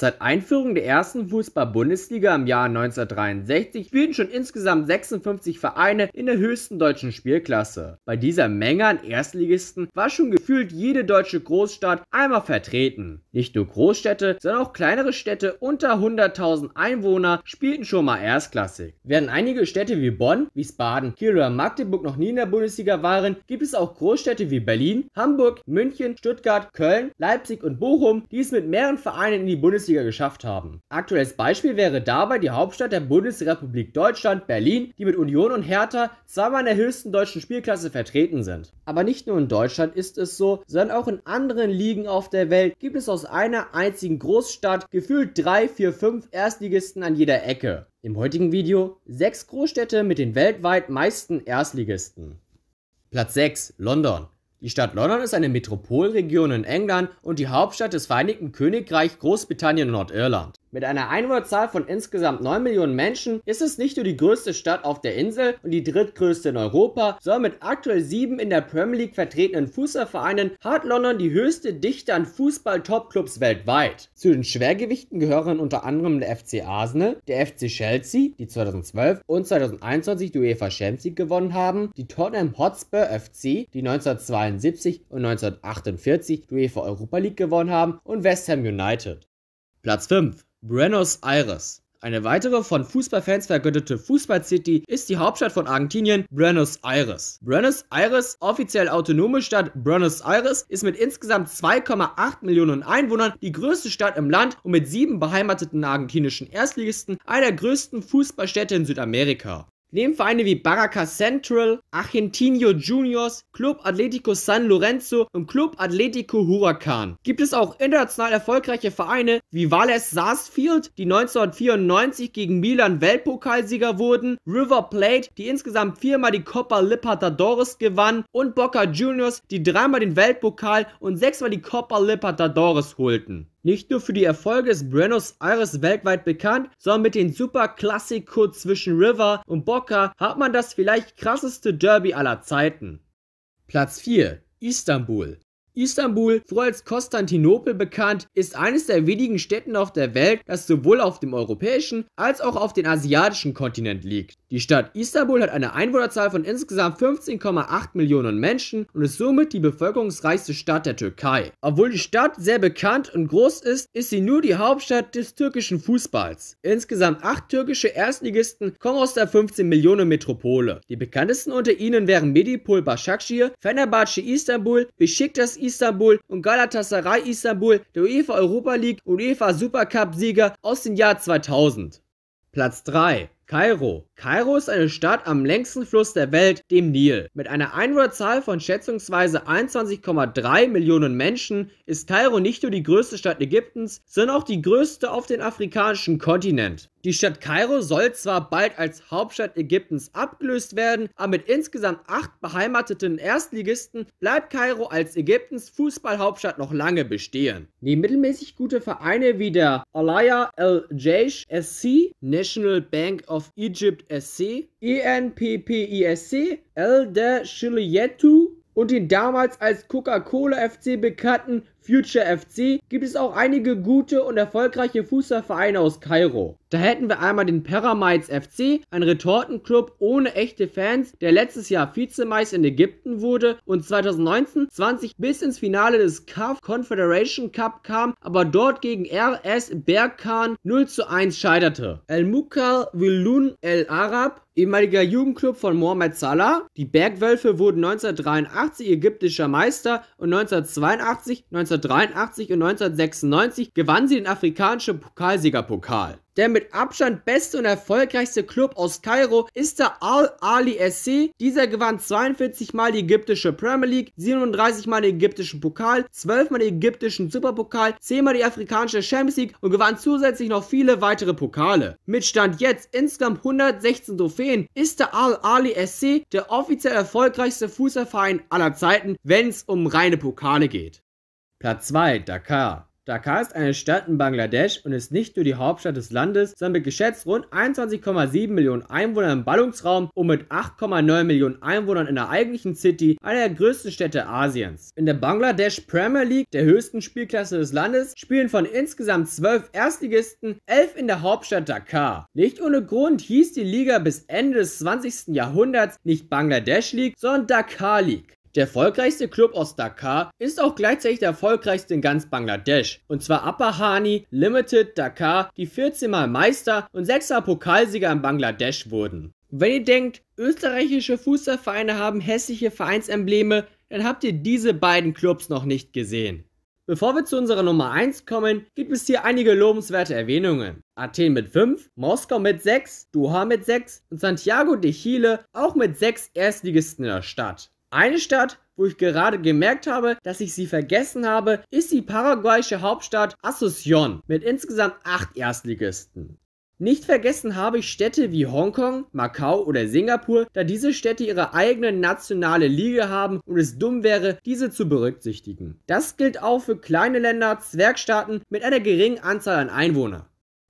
Seit Einführung der ersten Fußball-Bundesliga im Jahr 1963 spielten schon insgesamt 56 Vereine in der höchsten deutschen Spielklasse. Bei dieser Menge an Erstligisten war schon gefühlt jede deutsche Großstadt einmal vertreten. Nicht nur Großstädte, sondern auch kleinere Städte unter 100.000 Einwohner spielten schon mal erstklassig. Während einige Städte wie Bonn, Wiesbaden, Kiel oder Magdeburg noch nie in der Bundesliga waren, gibt es auch Großstädte wie Berlin, Hamburg, München, Stuttgart, Köln, Leipzig und Bochum, die es mit mehreren Vereinen in die Bundesliga Bundesliga geschafft haben. Aktuelles Beispiel wäre dabei die Hauptstadt der Bundesrepublik Deutschland, Berlin, die mit Union und Hertha zweimal in der höchsten deutschen Spielklasse vertreten sind. Aber nicht nur in Deutschland ist es so, sondern auch in anderen Ligen auf der Welt gibt es aus einer einzigen Großstadt gefühlt drei, vier, fünf Erstligisten an jeder Ecke. Im heutigen Video sechs Großstädte mit den weltweit meisten Erstligisten. Platz 6 London. Die Stadt London ist eine Metropolregion in England und die Hauptstadt des Vereinigten Königreichs Großbritannien und Nordirland. Mit einer Einwohnerzahl von insgesamt 9 Millionen Menschen ist es nicht nur die größte Stadt auf der Insel und die drittgrößte in Europa, sondern mit aktuell sieben in der Premier League vertretenen Fußballvereinen hat London die höchste Dichte an Fußball-Top-Clubs weltweit. Zu den Schwergewichten gehören unter anderem der FC Arsenal, der FC Chelsea, die 2012 und 2021 die UEFA Champions League gewonnen haben, die Tottenham Hotspur FC, die 1972 und 1948 die UEFA Europa League gewonnen haben und West Ham United. Platz 5 Buenos Aires. Eine weitere von Fußballfans vergötterte Fußballcity ist die Hauptstadt von Argentinien, Buenos Aires. Buenos Aires, offiziell autonome Stadt Buenos Aires, ist mit insgesamt 2,8 Millionen Einwohnern die größte Stadt im Land und mit sieben beheimateten argentinischen Erstligisten eine der größten Fußballstädte in Südamerika neben Vereine wie Baracas Central, Argentino Juniors, Club Atlético San Lorenzo und Club Atlético Huracan gibt es auch international erfolgreiche Vereine wie Vales Sarsfield, die 1994 gegen Milan Weltpokalsieger wurden, River Plate, die insgesamt viermal die Copa Libertadores gewann und Boca Juniors, die dreimal den Weltpokal und sechsmal die Copa Libertadores holten. Nicht nur für die Erfolge ist Buenos Aires weltweit bekannt, sondern mit den Super Classico zwischen River und Boca hat man das vielleicht krasseste Derby aller Zeiten. Platz 4 Istanbul Istanbul, früher als Konstantinopel bekannt, ist eines der wenigen Städten auf der Welt, das sowohl auf dem europäischen als auch auf dem asiatischen Kontinent liegt. Die Stadt Istanbul hat eine Einwohnerzahl von insgesamt 15,8 Millionen Menschen und ist somit die bevölkerungsreichste Stadt der Türkei. Obwohl die Stadt sehr bekannt und groß ist, ist sie nur die Hauptstadt des türkischen Fußballs. Insgesamt acht türkische Erstligisten kommen aus der 15 Millionen Metropole. Die bekanntesten unter ihnen wären Medipol Başakşehir, Fenerbahce Istanbul, Besiktas Istanbul, Istanbul und Galatasaray Istanbul, der UEFA Europa League und UEFA Supercup Sieger aus dem Jahr 2000. Platz 3. Kairo. Kairo ist eine Stadt am längsten Fluss der Welt, dem Nil. Mit einer Einwohnerzahl von schätzungsweise 21,3 Millionen Menschen ist Kairo nicht nur die größte Stadt Ägyptens, sondern auch die größte auf dem afrikanischen Kontinent. Die Stadt Kairo soll zwar bald als Hauptstadt Ägyptens abgelöst werden, aber mit insgesamt acht beheimateten Erstligisten bleibt Kairo als Ägyptens Fußballhauptstadt noch lange bestehen. Die mittelmäßig gute Vereine wie der Alaya El Jaish SC, National Bank of Egypt SC, ENPPISC, El De Dashiliyetu und den damals als Coca-Cola FC bekannten Future FC gibt es auch einige gute und erfolgreiche Fußballvereine aus Kairo. Da hätten wir einmal den Paramites FC, ein Retortenclub ohne echte Fans, der letztes Jahr Vizemeister in Ägypten wurde und 2019-20 bis ins Finale des CAF Confederation Cup kam, aber dort gegen RS Berkan 0 zu 1 scheiterte. El Mukal Wilun El Arab ehemaliger Jugendclub von Mohamed Salah. Die Bergwölfe wurden 1983 ägyptischer Meister und 1982, 1983 und 1996 gewannen sie den afrikanischen Pokalsiegerpokal. Der mit Abstand beste und erfolgreichste Club aus Kairo ist der Al-Ali SC. Dieser gewann 42 Mal die ägyptische Premier League, 37 Mal den ägyptischen Pokal, 12 Mal den ägyptischen Superpokal, 10 Mal die afrikanische Champions League und gewann zusätzlich noch viele weitere Pokale. Mit Stand jetzt insgesamt 116 Trophäen ist der Al-Ali SC der offiziell erfolgreichste Fußballverein aller Zeiten, wenn es um reine Pokale geht. Platz 2 Dakar Dhaka ist eine Stadt in Bangladesch und ist nicht nur die Hauptstadt des Landes, sondern mit geschätzt rund 21,7 Millionen Einwohnern im Ballungsraum und mit 8,9 Millionen Einwohnern in der eigentlichen City einer der größten Städte Asiens. In der Bangladesch Premier League, der höchsten Spielklasse des Landes, spielen von insgesamt zwölf Erstligisten elf in der Hauptstadt Dhaka. Nicht ohne Grund hieß die Liga bis Ende des 20. Jahrhunderts nicht Bangladesch League, sondern Dhaka League. Der erfolgreichste Club aus Dakar ist auch gleichzeitig der erfolgreichste in ganz Bangladesch. Und zwar Apahani Limited Dakar, die 14 Mal Meister und 6 Mal Pokalsieger in Bangladesch wurden. Wenn ihr denkt, österreichische Fußballvereine haben hässliche Vereinsembleme, dann habt ihr diese beiden Clubs noch nicht gesehen. Bevor wir zu unserer Nummer 1 kommen, gibt es hier einige lobenswerte Erwähnungen. Athen mit 5, Moskau mit 6, Doha mit 6 und Santiago de Chile auch mit 6 Erstligisten in der Stadt. Eine Stadt, wo ich gerade gemerkt habe, dass ich sie vergessen habe, ist die paraguayische Hauptstadt Asunción mit insgesamt acht Erstligisten. Nicht vergessen habe ich Städte wie Hongkong, Macau oder Singapur, da diese Städte ihre eigene nationale Liga haben und es dumm wäre, diese zu berücksichtigen. Das gilt auch für kleine Länder, Zwergstaaten mit einer geringen Anzahl an Einwohnern.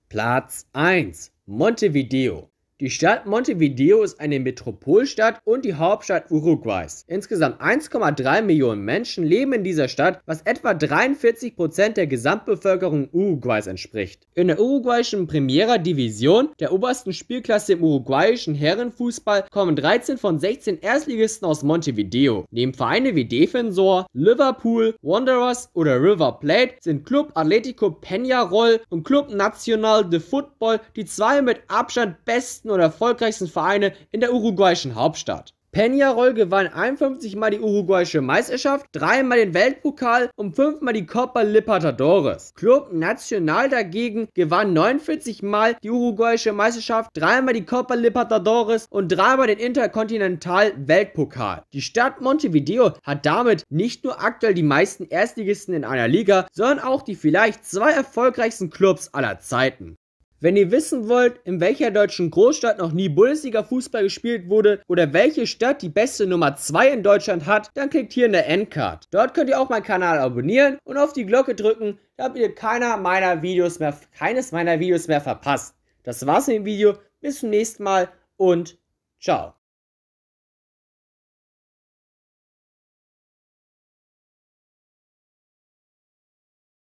Platz 1 Montevideo die Stadt Montevideo ist eine Metropolstadt und die Hauptstadt Uruguays. Insgesamt 1,3 Millionen Menschen leben in dieser Stadt, was etwa 43 der Gesamtbevölkerung Uruguays entspricht. In der uruguayischen Primera Division, der obersten Spielklasse im uruguayischen Herrenfußball, kommen 13 von 16 Erstligisten aus Montevideo. Neben Vereine wie Defensor, Liverpool, Wanderers oder River Plate sind Club Atlético Peñarol und Club Nacional de Football die zwei mit Abstand besten größten und erfolgreichsten Vereine in der uruguayischen Hauptstadt. Peñarol gewann 51 Mal die uruguayische Meisterschaft, dreimal den Weltpokal und fünfmal die Copa Libertadores. Club Nacional dagegen gewann 49 Mal die uruguayische Meisterschaft, dreimal die Copa Libertadores und dreimal den Interkontinental Weltpokal. Die Stadt Montevideo hat damit nicht nur aktuell die meisten Erstligisten in einer Liga, sondern auch die vielleicht zwei erfolgreichsten Clubs aller Zeiten. Wenn ihr wissen wollt, in welcher deutschen Großstadt noch nie Bundesliga-Fußball gespielt wurde oder welche Stadt die beste Nummer 2 in Deutschland hat, dann klickt hier in der Endcard. Dort könnt ihr auch meinen Kanal abonnieren und auf die Glocke drücken, damit ihr keiner meiner Videos mehr, keines meiner Videos mehr verpasst. Das war's mit dem Video, bis zum nächsten Mal und ciao.